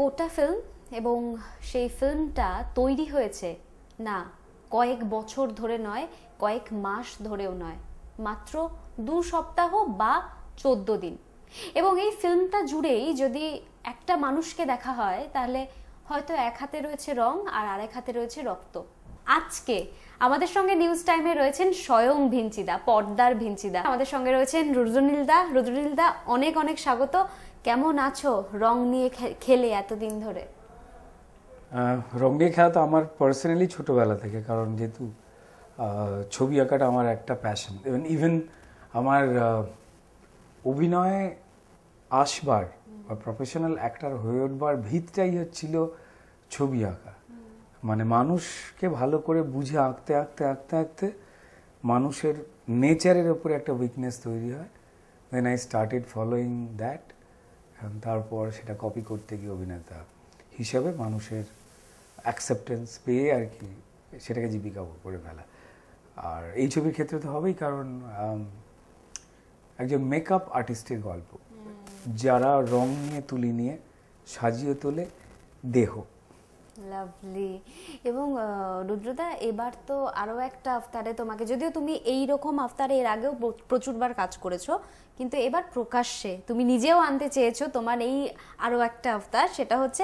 গোটা ফিল্ম এবং সেই ফিল্মটা তৈরি হয়েছে না কয়েক বছর ধরে নয় কয়েক মাস ধরেও নয় মাত্র দু সপ্তাহ বা চোদ্দ দিন এবং এই ফিল্মটা জুড়েই যদি একটা মানুষকে দেখা হয় তাহলে হয়তো এক হাতে রয়েছে রং আর আরেক হাতে রয়েছে রক্ত আজকে আমাদের সঙ্গে নিউজ টাইমে রয়েছেন স্বয়ং ভিঞ্চিদা পর্দার ভিঞ্চিদা আমাদের সঙ্গে রয়েছেন রুদ্রনীলদা রুদ্রনীলদা অনেক অনেক স্বাগত কেমন আছো রং নিয়ে খেলে এতদিন ধরে রং নিয়ে খেলা তো আমার পার্সোনালি ছোটোবেলা থেকে কারণ যেহেতু ছবি আঁকাটা আমার একটা প্যাশন ইভেন ইভেন আমার অভিনয়ে আসবার বা প্রফেশনাল অ্যাক্টার হয়ে উঠবার ভিতটাই হচ্ছিল ছবি আঁকা মানে মানুষকে ভালো করে বুঝে আঁকতে আঁকতে আঁকতে আঁকতে মানুষের নেচারের ওপরে একটা উইকনেস তৈরি হয় then I started following that তারপর সেটা কপি করতে গিয়ে অভিনেতা হিসাবে মানুষের অ্যাকসেপ্টেন্স পেয়ে আর কি সেটাকে জীবিকা করে ফেলা আর এই ছবির ক্ষেত্রে তো হবেই কারণ একজন মেকআপ আর্টিস্টের গল্প যারা রং নিয়ে তুলি নিয়ে সাজিয়ে তোলে দেহ লাভলি এবং রুদ্রদা এবার তো আরও একটা আফতারে তোমাকে যদিও তুমি এই রকম আফতারে এর আগেও প্রচুরবার কাজ করেছো কিন্তু এবার প্রকাশ্যে তুমি নিজেও আনতে চেয়েছো তোমার এই আরও একটা আফতার সেটা হচ্ছে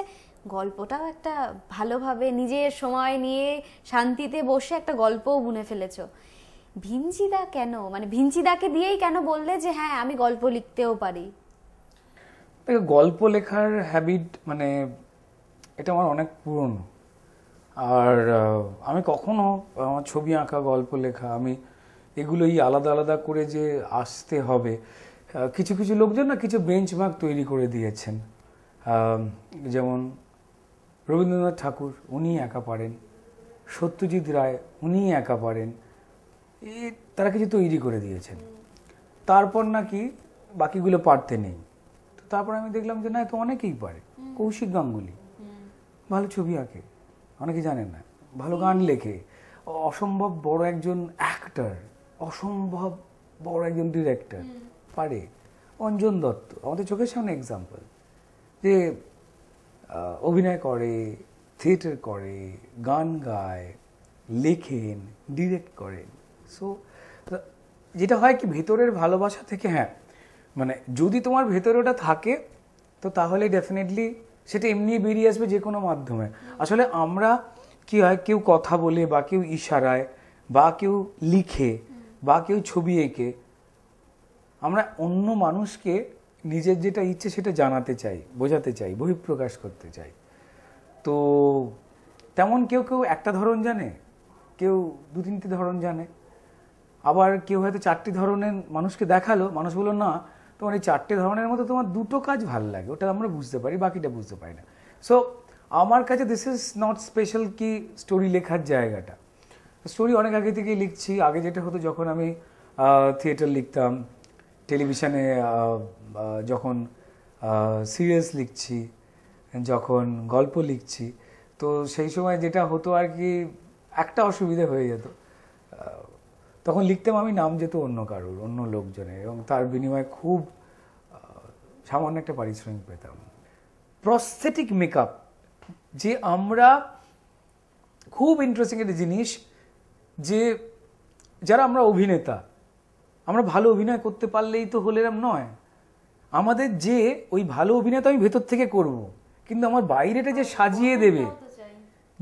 গল্পটাও একটা ভালোভাবে নিজের সময় নিয়ে শান্তিতে বসে একটা গল্পও বুনে ফেলেছো ভিঞ্চিদা কেন মানে ভিঞ্চিদাকে দিয়েই কেন বললে যে হ্যাঁ আমি গল্প লিখতেও পারি গল্প লেখার হ্যাবিট মানে এটা আমার অনেক পুরনো আর আমি কখনো আমার ছবি আঁকা গল্প লেখা আমি এগুলোই আলাদা আলাদা করে যে আসতে হবে কিছু কিছু লোকজন না কিছু বেঞ্চমার্ক তৈরি করে দিয়েছেন যেমন রবীন্দ্রনাথ ঠাকুর উনি একা পারেন সত্যজিৎ রায় উনি একা পারেন এ তারা কিছু তৈরি করে দিয়েছেন তারপর নাকি বাকিগুলো পারতে নেই তো তারপর আমি দেখলাম যে না তো অনেকেই পারে কৌশিক গাঙ্গুলি ভালো ছবি আঁকে অনেকে জানেন না ভালো গান লেখে অসম্ভব বড় একজন অ্যাক্টার অসম্ভব বড় একজন ডিরেক্টর পারে অঞ্জন দত্ত আমাদের চোখের সামনে এক্সাম্পল যে অভিনয় করে থিয়েটার করে গান গায় লেখেন ডিরেক্ট করেন সো যেটা হয় কি ভেতরের ভালোবাসা থেকে হ্যাঁ মানে যদি তোমার ভেতরে ওটা থাকে তো তাহলে ডেফিনেটলি সেটা এমনি বেরিয়ে আসবে যে কোনো মাধ্যমে আসলে আমরা কি হয় কেউ কথা বলে বা কেউ ইশারায় বা কেউ লিখে বা কেউ ছবি এঁকে আমরা অন্য মানুষকে নিজের যেটা ইচ্ছে সেটা জানাতে চাই বোঝাতে চাই বহিঃপ্রকাশ করতে চাই তো তেমন কেউ কেউ একটা ধরন জানে কেউ দু তিনটে ধরন জানে আবার কেউ হয়তো চারটি ধরনের মানুষকে দেখালো মানুষ বললো না তোমার এই চারটে ধরনের মধ্যে তোমার দুটো কাজ ভালো লাগে ওটা আমরা বুঝতে পারি বাকিটা বুঝতে পারি না সো আমার কাছে দিস ইজ নট স্পেশাল কি স্টোরি লেখার জায়গাটা স্টোরি অনেক আগে থেকেই লিখছি আগে যেটা হতো যখন আমি থিয়েটার লিখতাম টেলিভিশনে যখন সিরিয়াস লিখছি যখন গল্প লিখছি তো সেই সময় যেটা হতো আর কি একটা অসুবিধে হয়ে যেত তখন লিখতাম আমি নাম যেত অন্য কারোর অন্য লোকজনের এবং তার বিনিময়ে খুব সামান্য একটা পারিশ্রমিক পেতাম প্রস্থেটিক মেকআপ যে আমরা খুব ইন্টারেস্টিং একটা জিনিস যে যারা আমরা অভিনেতা আমরা ভালো অভিনয় করতে পারলেই তো হলে এরম নয় আমাদের যে ওই ভালো অভিনয় তো আমি ভেতর থেকে করব। কিন্তু আমার বাইরেটা যে সাজিয়ে দেবে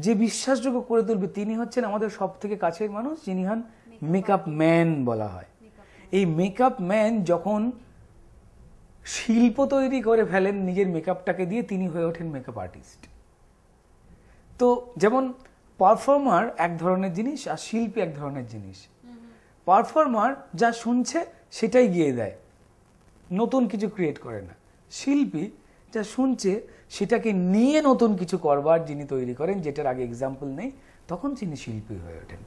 যে বিশ্বাসযোগ্য করে তুলবে তিনি হচ্ছেন আমাদের সব থেকে কাছের মানুষ যিনি হন মেকআপ ম্যান বলা হয় এই মেকআপ ম্যান যখন শিল্প তৈরি করে ফেলেন নিজের মেকআপটাকে দিয়ে তিনি হয়ে ওঠেন মেকআপ আর্টিস্ট তো যেমন পারফর্মার এক ধরনের জিনিস আর শিল্পী এক ধরনের জিনিস পারফর্মার যা শুনছে সেটাই গিয়ে দেয় নতুন কিছু ক্রিয়েট করে না শিল্পী যা শুনছে সেটাকে নিয়ে নতুন কিছু করবার যিনি তৈরি করেন যেটার আগে এক্সাম্পল নেই তখন তিনি শিল্পী হয়ে ওঠেন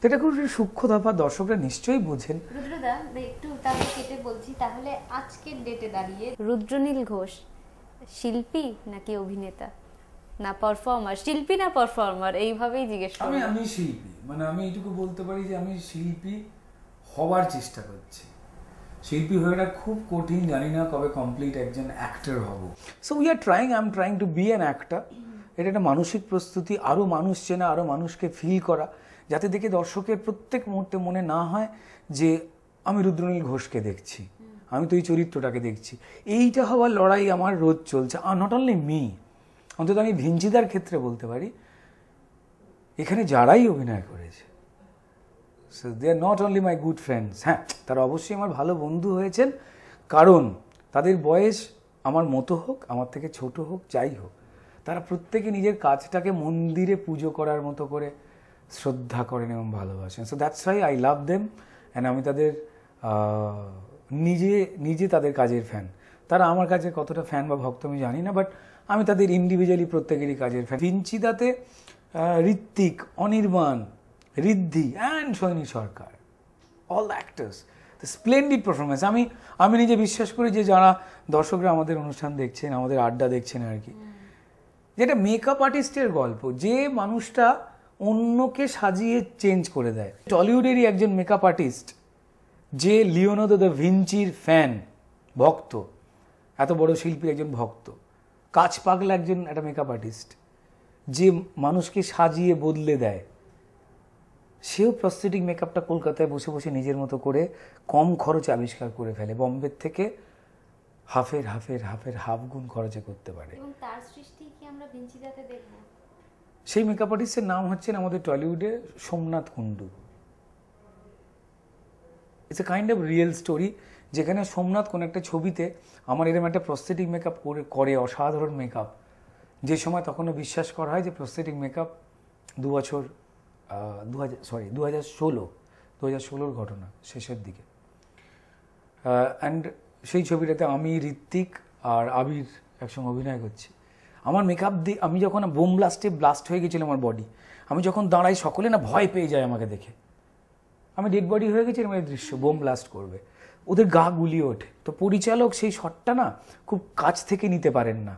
তো এটা খুব সূক্ষ্ম দফা দর্শকরা নিশ্চয়ই বোঝেন রুদ্রদা একটু তাহলে কেটে বলছি তাহলে আজকের ডেটে দাঁড়িয়ে রুদ্রনীল ঘোষ শিল্পী নাকি অভিনেতা না পারফর্মার শিল্পী না পারফর্মার এইভাবেই জিজ্ঞেস করি আমি আমি শিল্পী মানে আমি এইটুকু বলতে পারি যে আমি শিল্পী হওয়ার চেষ্টা করছি শিল্পী হয়েটা খুব কঠিন জানি না কবে কমপ্লিট একজন অ্যাক্টর হব so we are trying I am trying to be an actor এটা একটা মানসিক প্রস্তুতি আরও মানুষ চেনা আরও মানুষকে ফিল করা যাতে দেখে দর্শকের প্রত্যেক মুহূর্তে মনে না হয় যে আমি রুদ্রনীল ঘোষকে দেখছি আমি তো এই চরিত্রটাকে দেখছি এইটা হওয়ার লড়াই আমার রোজ চলছে আর নট অনলি মি অন্তত আমি ভিঞ্জিদার ক্ষেত্রে বলতে পারি এখানে যারাই অভিনয় করেছে so they are not only my good friends হ্যাঁ তারা অবশ্যই আমার ভালো বন্ধু হয়েছেন কারণ তাদের বয়স আমার মতো হোক আমার থেকে ছোট হোক যাই হোক তারা প্রত্যেকে নিজের কাজটাকে মন্দিরে পুজো করার মতো করে শ্রদ্ধা করেন এবং ভালোবাসেন so that's why I love them and আমি তাদের নিজে নিজে তাদের কাজের ফ্যান তারা আমার কাছে কতটা ফ্যান বা ভক্ত আমি জানি না বাট আমি তাদের ইন্ডিভিজুয়ালি প্রত্যেকেরই কাজের ফ্যান ভিঞ্চিদাতে Ritwik Anirban Riddhi and Sohini Sarkar all actors splendid performance আমি আমি নিজে বিশ্বাস করি যে যারা দর্শকরা আমাদের অনুষ্ঠান দেখছেন আমাদের আড্ডা দেখছেন আর কি যেটা মেকআপ আর্টিস্টের গল্প যে মানুষটা অন্যকে সাজিয়ে চেঞ্জ করে দেয় টলিউডেরই একজন মেকআপ আর্টিস্ট যে লিওনো দ্য ভিঞ্চির ফ্যান ভক্ত এত বড় শিল্পীর একজন ভক্ত কাজ পাগলা একজন একটা মেকআপ আর্টিস্ট যে মানুষকে সাজিয়ে বদলে দেয় সেও প্রস্থেটিক মেকআপটা কলকাতায় বসে বসে নিজের মতো করে কম খরচে আবিষ্কার করে ফেলে বম্বের থেকে হাফের হাফের হাফের হাফ গুণ খরচে করতে পারে তার সৃষ্টি কি আমরা ভিঞ্চিদাতে সেই মেকআপ আর্টিস্টের নাম হচ্ছেন আমাদের টলিউডে Somnath Kundu it's a kind of real story যেখানে সোমনাথ কোনো একটা ছবিতে আমার এরকম একটা প্রস্থেটিক মেকআপ করে করে অসাধারণ মেকআপ যে সময় তখনও বিশ্বাস করা হয় যে প্রস্থেটিক মেকআপ দু বছর দু সরি দু হাজার ষোলো দু হাজার ষোলোর ঘটনা শেষের দিকে অ্যান্ড সেই ছবিটাতে আমি ঋত্বিক আর আবির একসঙ্গে অভিনয় করছি আমার মেকআপ দিয়ে আমি যখন বোম ব্লাস্টে ব্লাস্ট হয়ে গেছিলো আমার বডি আমি যখন দাঁড়াই সকলে না ভয় পেয়ে যায় আমাকে দেখে আমি ডেড বডি হয়ে গেছি আমার দৃশ্য বোম ব্লাস্ট করবে ওদের গা গুলিয়ে ওঠে তো পরিচালক সেই শটটা না খুব কাছ থেকে নিতে পারেন না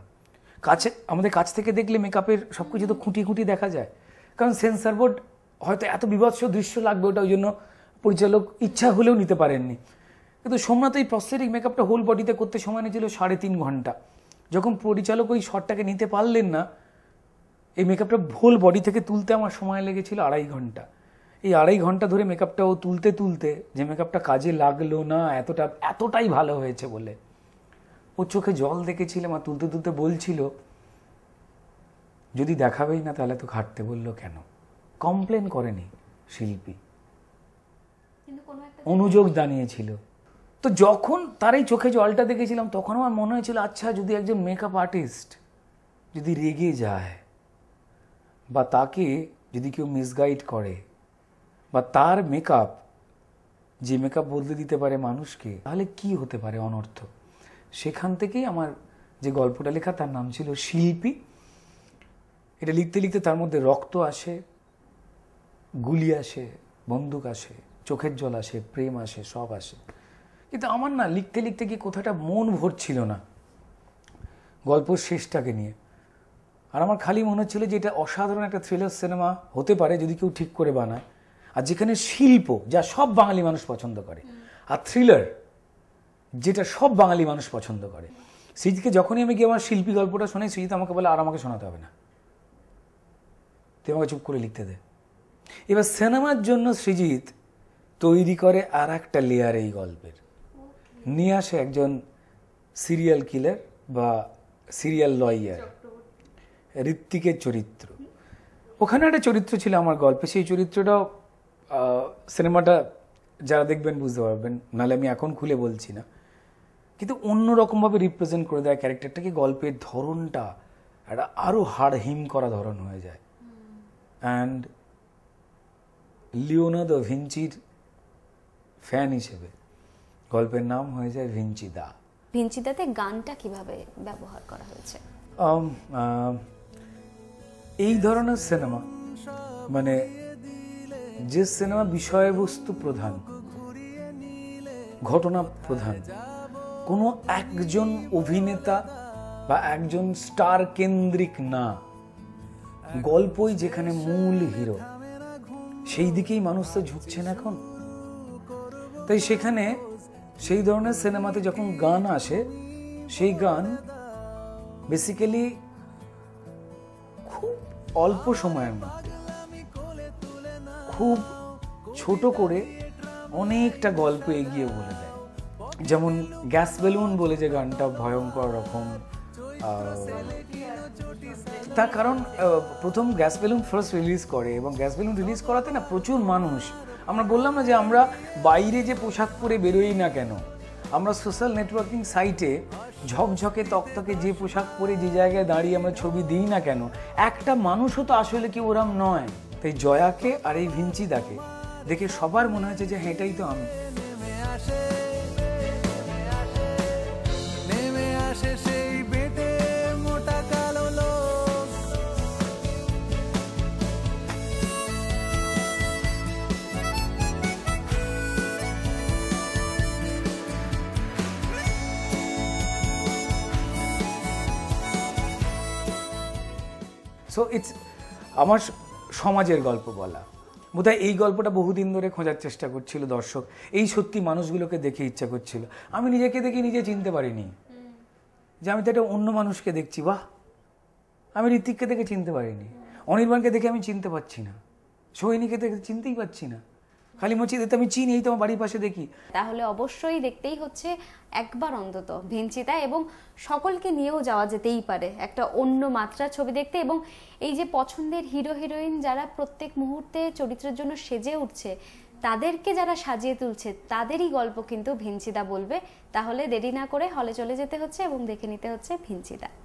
কাছে আমাদের কাছ থেকে দেখলে মেকআপের সব কিছু তো খুঁটি খুঁটি দেখা যায় কারণ সেন্সার বোর্ড হয়তো এত বিভৎস দৃশ্য লাগবে ওটা ওই জন্য পরিচালক ইচ্ছা হলেও নিতে পারেননি কিন্তু সোমনাথ এই প্রসেরিক মেকআপটা হোল বডিতে করতে সময় নিয়েছিল সাড়ে তিন ঘন্টা যখন পরিচালক ওই শটটাকে নিতে পারলেন না এই মেকআপটা ভুল বডি থেকে তুলতে আমার সময় লেগেছিল আড়াই ঘন্টা এই আড়াই ঘন্টা ধরে মেকআপটা ও তুলতে তুলতে যে মেকআপটা কাজে লাগলো না এতটা এতটাই ভালো হয়েছে বলে ও চোখে জল দেখেছিলাম আর তুলতে তুলতে বলছিল যদি দেখাবেই না তাহলে তো ঘাটতে বললো কেন কমপ্লেন করেনি শিল্পী অনুযোগ জানিয়েছিল তো যখন তার এই চোখে জলটা দেখেছিলাম তখন আমার মনে হয়েছিল আচ্ছা যদি একজন মেকআপ আর্টিস্ট যদি রেগে যায় বা তাকে যদি কেউ মিসগাইড করে বা তার মেকআপ যে মেকআপ বদলে দিতে পারে মানুষকে তাহলে কি হতে পারে অনর্থ সেখান থেকেই আমার যে গল্পটা লেখা তার নাম ছিল শিল্পী এটা লিখতে লিখতে তার মধ্যে রক্ত আসে গুলি আসে বন্দুক আসে চোখের জল আসে প্রেম আসে সব আসে কিন্তু আমার না লিখতে লিখতে কি কোথাটা মন ভরছিল না গল্প শেষটাকে নিয়ে আর আমার খালি মনে হচ্ছিল যে এটা অসাধারণ একটা থ্রিলার সিনেমা হতে পারে যদি কেউ ঠিক করে বানায় আর যেখানে শিল্প যা সব বাঙালি মানুষ পছন্দ করে আর থ্রিলার যেটা সব বাঙালি মানুষ পছন্দ করে সৃজিতকে যখনই আমি গিয়ে আমার শিল্পী গল্পটা শোনাই সৃজিত আমাকে বলে আর আমাকে শোনাতে হবে না তুই আমাকে চুপ করে লিখতে দে এবার সিনেমার জন্য সৃজিত তৈরি করে আর একটা লেয়ার এই গল্পের নিয়ে আসে একজন সিরিয়াল কিলার বা সিরিয়াল লয়ার ঋত্বিকের চরিত্র ওখানে একটা চরিত্র ছিল আমার গল্পে সেই চরিত্রটাও সিনেমাটা যারা দেখবেন বুঝতে পারবেন নাহলে আমি এখন খুলে বলছি না কিন্তু অন্যরকমভাবে রিপ্রেজেন্ট করে দেয় ক্যারেক্টারটাকে গল্পের ধরনটা একটা আরও হাড়হিম করা ধরন হয়ে যায় অ্যান্ড লিওনা দ্য ভিঞ্চির ফ্যান হিসেবে গল্পের নাম হয়ে যায় ভিঞ্চিদা ভিঞ্চিদাতে গানটা কিভাবে ব্যবহার করা হয়েছে এই ধরনের সিনেমা মানে যে সিনেমা বিষয়বস্তু প্রধান ঘটনা প্রধান কোনো একজন অভিনেতা বা একজন স্টার কেন্দ্রিক না গল্পই যেখানে মূল হিরো সেই দিকেই মানুষ তো ঝুঁকছেন এখন তাই সেখানে সেই ধরনের সিনেমাতে যখন গান আসে সেই গান বেসিক্যালি খুব অল্প সময়ের মধ্যে খুব ছোট করে অনেকটা গল্প এগিয়ে বলে দেয় যেমন গ্যাস বেলুন বলে যে গানটা ভয়ঙ্কর রকম তার কারণ প্রথম গ্যাস বেলুন ফার্স্ট রিলিজ করে এবং গ্যাস বেলুন রিলিজ করাতে না প্রচুর মানুষ আমরা বললাম না যে আমরা বাইরে যে পোশাক পরে বেরোই না কেন আমরা সোশ্যাল নেটওয়ার্কিং সাইটে ঝকঝকে তকতকে যে পোশাক পরে যে জায়গায় দাঁড়িয়ে আমরা ছবি দিই না কেন একটা মানুষও তো আসলে কি ওরম নয় তাই জয়াকে আর এই ভিঞ্চিদাকে দেখে সবার মনে হয়েছে যে হ্যাঁ এটাই তো আমি সো ইটস আমার সমাজের গল্প বলা বোধ এই গল্পটা বহুদিন ধরে খোঁজার চেষ্টা করছিল দর্শক এই সত্যি মানুষগুলোকে দেখে ইচ্ছা করছিল আমি নিজেকে দেখে নিজে চিনতে পারিনি যে আমি তো একটা অন্য মানুষকে দেখছি বাহ আমি ঋত্বিককে দেখে চিনতে পারিনি অনির্বাণকে দেখে আমি চিনতে পারছি না সৈনিকে দেখে চিনতেই পারছি না খালি মসজিদ দিতে আমি চিনি এই তোমার বাড়ির পাশে দেখি তাহলে অবশ্যই দেখতেই হচ্ছে একবার অন্তত ভেঞ্চিতা এবং সকলকে নিয়েও যাওয়া যেতেই পারে একটা অন্য মাত্রা ছবি দেখতে এবং এই যে পছন্দের হিরো হিরোইন যারা প্রত্যেক মুহূর্তে চরিত্রের জন্য সেজে উঠছে তাদেরকে যারা সাজিয়ে তুলছে তাদেরই গল্প কিন্তু ভিঞ্চিদা বলবে তাহলে দেরি না করে হলে চলে যেতে হচ্ছে এবং দেখে নিতে হচ্ছে ভিঞ্চিদা